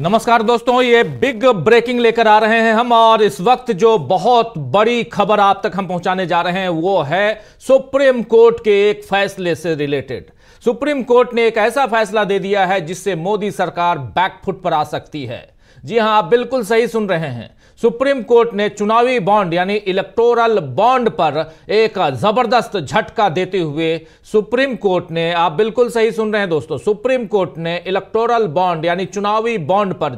नमस्कार दोस्तों ये बिग ब्रेकिंग लेकर आ रहे हैं हम और इस वक्त जो बहुत बड़ी खबर आप तक हम पहुंचाने जा रहे हैं वो है सुप्रीम कोर्ट के एक फैसले से रिलेटेड सुप्रीम कोर्ट ने एक ऐसा फैसला दे दिया है जिससे मोदी सरकार बैकफुट पर आ सकती है जी हां आप बिल्कुल सही सुन रहे हैं सुप्रीम कोर्ट ने चुनावी बॉन्ड यानी इलेक्टोरल बॉन्ड पर एक जबरदस्त झटका देते हुए सुप्रीम कोर्ट ने आप बिल्कुल सही सुन रहे हैं दोस्तों सुप्रीम कोर्ट ने इलेक्टोरल बॉन्ड यानी चुनावी बॉन्ड पर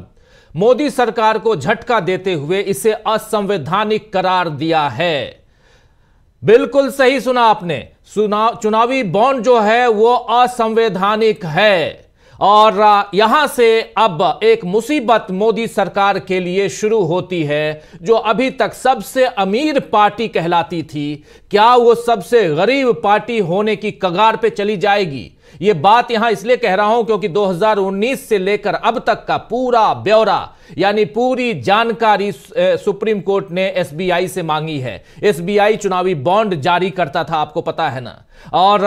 मोदी सरकार को झटका देते हुए इसे असंवैधानिक करार दिया है बिल्कुल सही सुना आपने चुनावी बॉन्ड जो है वो असंवैधानिक है और यहां से अब एक मुसीबत मोदी सरकार के लिए शुरू होती है जो अभी तक सबसे अमीर पार्टी कहलाती थी क्या वो सबसे गरीब पार्टी होने की कगार पे चली जाएगी यह बात यहां इसलिए कह रहा हूं क्योंकि 2019 से लेकर अब तक का पूरा ब्यौरा यानी पूरी जानकारी सुप्रीम कोर्ट ने एसबीआई से मांगी है एसबीआई चुनावी बॉन्ड जारी करता था आपको पता है ना और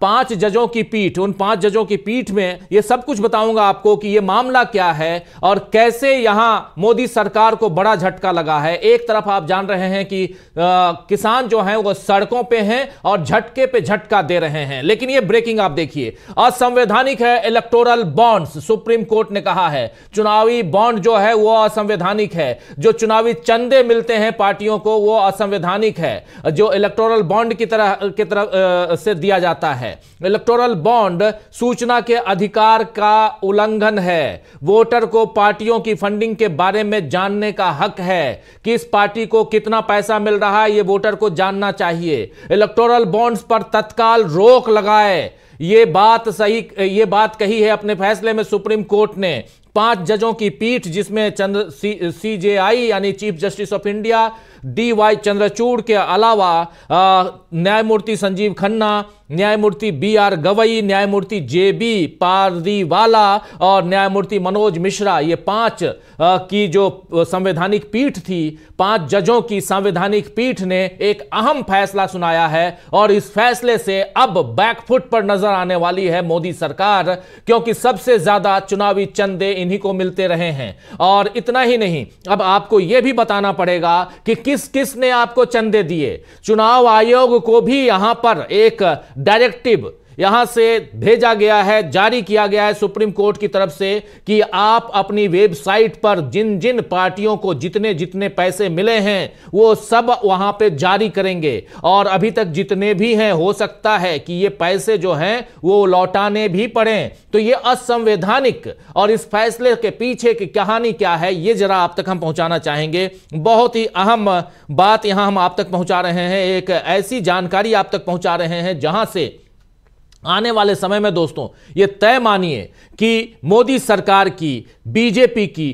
पांच जजों की पीठ उन पांच जजों की पीठ में यह सब कुछ बताऊंगा आपको कि यह मामला क्या है और कैसे यहां मोदी सरकार को बड़ा झटका लगा है एक तरफ आप जान रहे हैं कि आ, किसान जो हैं वो सड़कों पे हैं और झटके पे झटका दे रहे हैं लेकिन यह ब्रेकिंग आप देखिए असंवैधानिक है इलेक्टोरल बॉन्ड्स सुप्रीम कोर्ट ने कहा है चुनावी बॉन्ड जो है वो असंवैधानिक है जो चुनावी चंदे मिलते हैं पार्टियों को वो असंवैधानिक है जो इलेक्टोरल बॉन्ड की तरह की तरह से दिया जाता है इलेक्टोरल बॉन्ड सूचना के अधिकार का उल्लंघन है वोटर को पार्टियों की फंडिंग के बारे में जानने का हक है किस पार्टी को कितना पैसा मिल रहा है ये वोटर को जानना चाहिए इलेक्टोरल बॉन्ड्स पर तत्काल रोक लगाए ये बात सही ये बात कही है अपने फैसले में सुप्रीम कोर्ट ने पांच जजों की पीठ जिसमें चंद्र सी, जे आई यानी chief justice of India D Y Chandrachud के अलावा न्यायमूर्ति संजीव खन्ना न्यायमूर्ति बी आर गवई न्यायमूर्ति जे बी पारदीवाला और न्यायमूर्ति मनोज मिश्रा ये पांच की जो संवैधानिक पीठ थी पांच जजों की संवैधानिक पीठ ने एक अहम फैसला सुनाया है और इस फैसले से अब बैकफुट पर नजर आने वाली है मोदी सरकार क्योंकि सबसे ज्यादा चुनावी चंदे इन इन्हीं को मिलते रहे हैं और इतना ही नहीं अब आपको यह भी बताना पड़ेगा कि किस किस ने आपको चंदे दिए चुनाव आयोग को भी यहां पर एक डायरेक्टिव यहां से भेजा गया है जारी किया गया है सुप्रीम कोर्ट की तरफ से कि आप अपनी वेबसाइट पर जिन जिन पार्टियों को जितने जितने पैसे मिले हैं वो सब वहां पे जारी करेंगे और अभी तक जितने भी हैं हो सकता है कि ये पैसे जो हैं वो लौटाने भी पड़े तो ये असंवैधानिक और इस फैसले के पीछे की कहानी क्या है ये जरा आप तक हम पहुंचाना चाहेंगे बहुत ही अहम बात यहां हम आप तक पहुंचा रहे हैं एक ऐसी जानकारी आप तक पहुंचा रहे हैं जहां से आने वाले समय में दोस्तों ये तय मानिए कि मोदी सरकार की बीजेपी की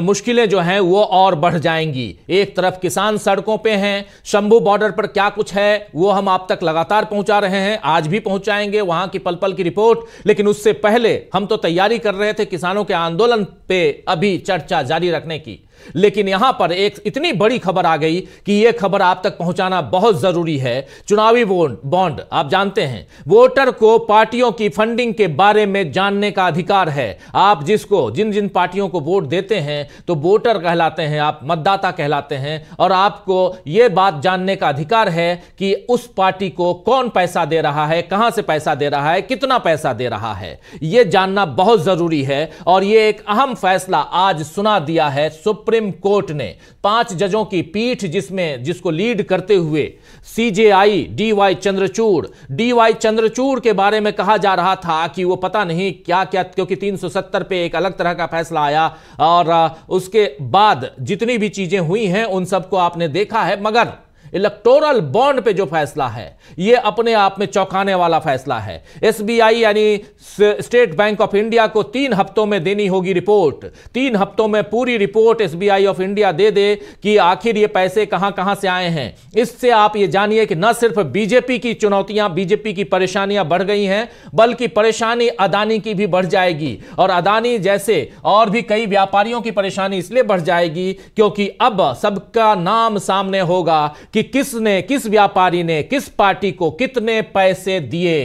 मुश्किलें जो हैं वो और बढ़ जाएंगी एक तरफ किसान सड़कों पे हैं शंभू बॉर्डर पर क्या कुछ है वो हम आप तक लगातार पहुंचा रहे हैं आज भी पहुंचाएंगे वहां की पल पल की रिपोर्ट लेकिन उससे पहले हम तो तैयारी कर रहे थे किसानों के आंदोलन पे अभी चर्चा जारी रखने की लेकिन यहां पर एक इतनी बड़ी खबर आ गई कि यह खबर आप तक पहुंचाना बहुत जरूरी है चुनावी बॉन्ड आप जानते हैं वोटर को पार्टियों की फंडिंग के बारे में जानने का का अधिकार है आप जिसको जिन जिन पार्टियों को वोट देते हैं तो वोटर कहलाते हैं आप मतदाता कहलाते हैं और आपको यह बात जानने का अधिकार है कि उस पार्टी को कौन पैसा दे रहा है कहां से पैसा दे रहा है कितना पैसा दे रहा है यह जानना बहुत जरूरी है और यह एक अहम फैसला आज सुना दिया है सुप्रीम कोर्ट ने पांच जजों की पीठ जिसमें जिसको लीड करते हुए CJI DY Chandrachud DY Chandrachud के बारे में कहा जा रहा था कि वो पता नहीं क्या क्या क्योंकि 370 पे एक अलग तरह का फैसला आया और उसके बाद जितनी भी चीज़ें हुई हैं उन सबको आपने देखा है मगर इलेक्टोरल बॉन्ड पे जो फैसला है ये अपने आप में चौंकाने वाला फैसला है एसबीआई यानी स्टेट बैंक ऑफ इंडिया को तीन हफ्तों में देनी होगी रिपोर्ट तीन हफ्तों में पूरी रिपोर्ट एसबीआई ऑफ इंडिया दे दे कि आखिर ये पैसे कहां कहां से आए हैं इससे आप ये जानिए कि न सिर्फ बीजेपी की चुनौतियां बीजेपी की परेशानियां बढ़ गई हैं बल्कि परेशानी अदानी की भी बढ़ जाएगी और अदानी जैसे और भी कई व्यापारियों की परेशानी इसलिए बढ़ जाएगी क्योंकि अब सबका नाम सामने होगा कि किसने किस व्यापारी ने किस पार्टी को कितने पैसे दिए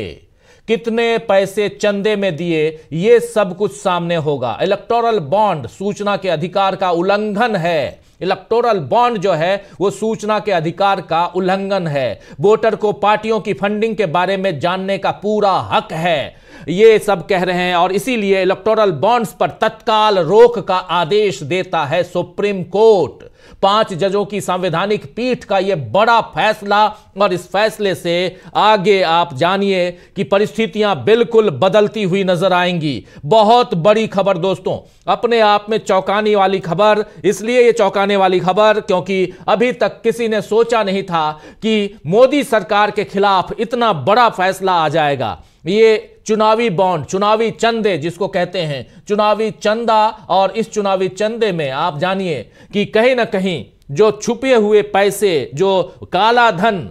कितने पैसे चंदे में दिए ये सब कुछ सामने होगा इलेक्टोरल बॉन्ड सूचना के अधिकार का उल्लंघन है इलेक्टोरल बॉन्ड जो है वो सूचना के अधिकार का उल्लंघन है वोटर को पार्टियों की फंडिंग के बारे में जानने का पूरा हक है ये सब कह रहे हैं और इसीलिए इलेक्टोरल बॉन्ड्स पर तत्काल रोक का आदेश देता है सुप्रीम कोर्ट पांच जजों की संवैधानिक पीठ का यह बड़ा फैसला और इस फैसले से आगे आप जानिए कि परिस्थितियां बिल्कुल बदलती हुई नजर आएंगी बहुत बड़ी खबर दोस्तों अपने आप में चौंकाने वाली खबर इसलिए यह चौंकाने वाली खबर क्योंकि अभी तक किसी ने सोचा नहीं था कि मोदी सरकार के खिलाफ इतना बड़ा फैसला आ जाएगा ये चुनावी बॉन्ड चुनावी चंदे जिसको कहते हैं चुनावी चंदा और इस चुनावी चंदे में आप जानिए कि कहीं ना कहीं जो छुपे हुए पैसे जो काला धन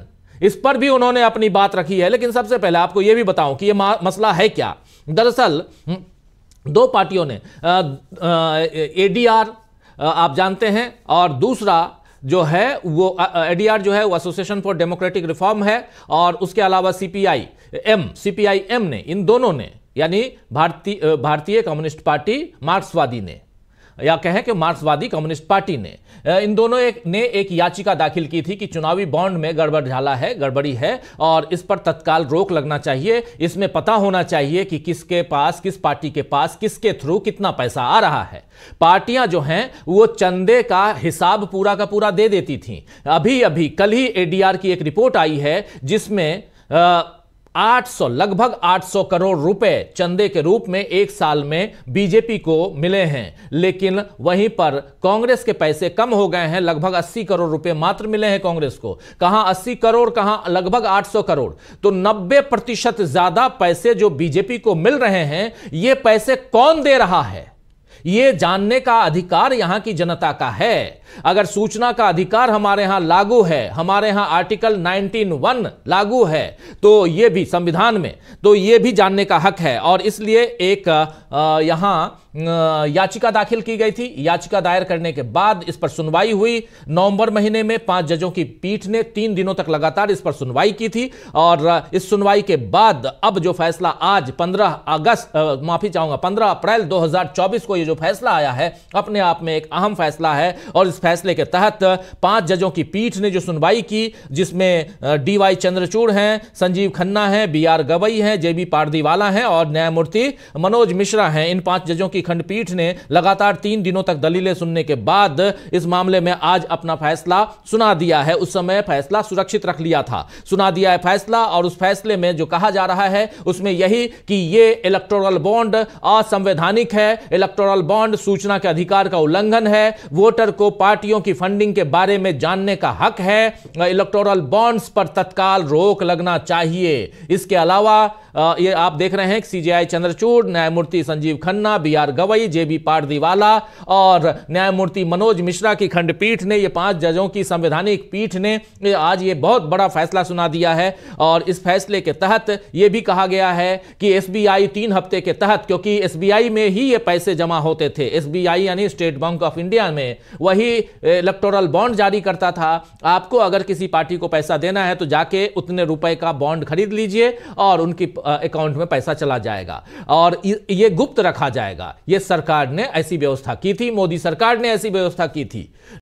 इस पर भी उन्होंने अपनी बात रखी है लेकिन सबसे पहले आपको यह भी बताऊं कि यह मसला है क्या दरअसल दो पार्टियों ने एडीआर आप जानते हैं और दूसरा जो है वो एडीआर जो है वो एसोसिएशन फॉर डेमोक्रेटिक रिफॉर्म है और उसके अलावा सीपीआई एम सीपीआई एम ने इन दोनों ने यानी भारतीय भारतीय कम्युनिस्ट पार्टी मार्क्सवादी ने या कहें कि मार्क्सवादी कम्युनिस्ट पार्टी ने इन दोनों एक ने एक याचिका दाखिल की थी कि चुनावी बॉन्ड में गड़बड़ झाला है गड़बड़ी है और इस पर तत्काल रोक लगना चाहिए इसमें पता होना चाहिए कि किसके पास किस पार्टी के पास किसके थ्रू कितना पैसा आ रहा है पार्टियां जो हैं वो चंदे का हिसाब पूरा का पूरा दे देती थी अभी अभी कल ही एडीआर की एक रिपोर्ट आई है जिसमें आ, 800 लगभग 800 करोड़ रुपए चंदे के रूप में एक साल में बीजेपी को मिले हैं लेकिन वहीं पर कांग्रेस के पैसे कम हो गए हैं लगभग 80 करोड़ रुपए मात्र मिले हैं कांग्रेस को कहां 80 करोड़ कहां लगभग 800 करोड़ तो 90 प्रतिशत ज्यादा पैसे जो बीजेपी को मिल रहे हैं ये पैसे कौन दे रहा है ये जानने का अधिकार यहां की जनता का है अगर सूचना का अधिकार हमारे यहां लागू है हमारे यहां आर्टिकल 19.1 लागू है तो ये भी संविधान में तो ये भी जानने का हक है और इसलिए एक यहां याचिका दाखिल की गई थी याचिका दायर करने के बाद इस पर सुनवाई हुई नवंबर महीने में पांच जजों की पीठ ने तीन दिनों तक लगातार इस पर सुनवाई की थी और इस सुनवाई के बाद अब जो फैसला आज 15 अगस्त माफी चाहूंगा 15 अप्रैल 2024 को ये जो फैसला आया है अपने आप में एक अहम फैसला है और इस फैसले के तहत पांच जजों की पीठ ने जो सुनवाई की जिसमें डी वाई चंद्रचूड़ हैं संजीव खन्ना हैं बी आर गवई हैं जे बी पारदीवाला हैं और न्यायमूर्ति मनोज मिश्रा हैं इन पांच जजों की खंडपीठ ने लगातार तीन दिनों तक दलीलें सुनने के बाद इस मामले में आज अपना फैसला सुना दिया है उस समय फैसला सुरक्षित रख लिया था सुना दिया है फैसला और उस फैसले में जो कहा जा रहा है उसमें यही कि ये इलेक्ट्रोरल बॉन्ड असंवैधानिक है इलेक्ट्रोरल बॉन्ड सूचना के अधिकार का उल्लंघन है वोटर को पार्टियों की फंडिंग के बारे में जानने का हक है इलेक्टोरल बॉन्ड्स पर तत्काल रोक लगना चाहिए इसके अलावा ये आप देख रहे हैं सी चंद्रचूड़ न्यायमूर्ति Sanjiv Khanna B R Gavai J B Pardiwala और न्यायमूर्ति मनोज मिश्रा की खंडपीठ ने ये पांच जजों की संवैधानिक पीठ ने आज ये बहुत बड़ा फैसला सुना दिया है और इस फैसले के तहत ये भी कहा गया है कि एस तीन हफ्ते के तहत क्योंकि एस में ही ये पैसे जमा होते थे एस यानी स्टेट बैंक ऑफ इंडिया में वही इलेक्टोरल बॉन्ड जारी करता था आपको अगर किसी पार्टी को पैसा देना है तो जाके उतने रुपए का बॉन्ड खरीद लीजिए और उनकी अकाउंट में पैसा चला जाएगा और ये गुप्त रखा जाएगा ये सरकार ने ऐसी व्यवस्था की थी मोदी सरकार ने ऐसी व्यवस्था की थी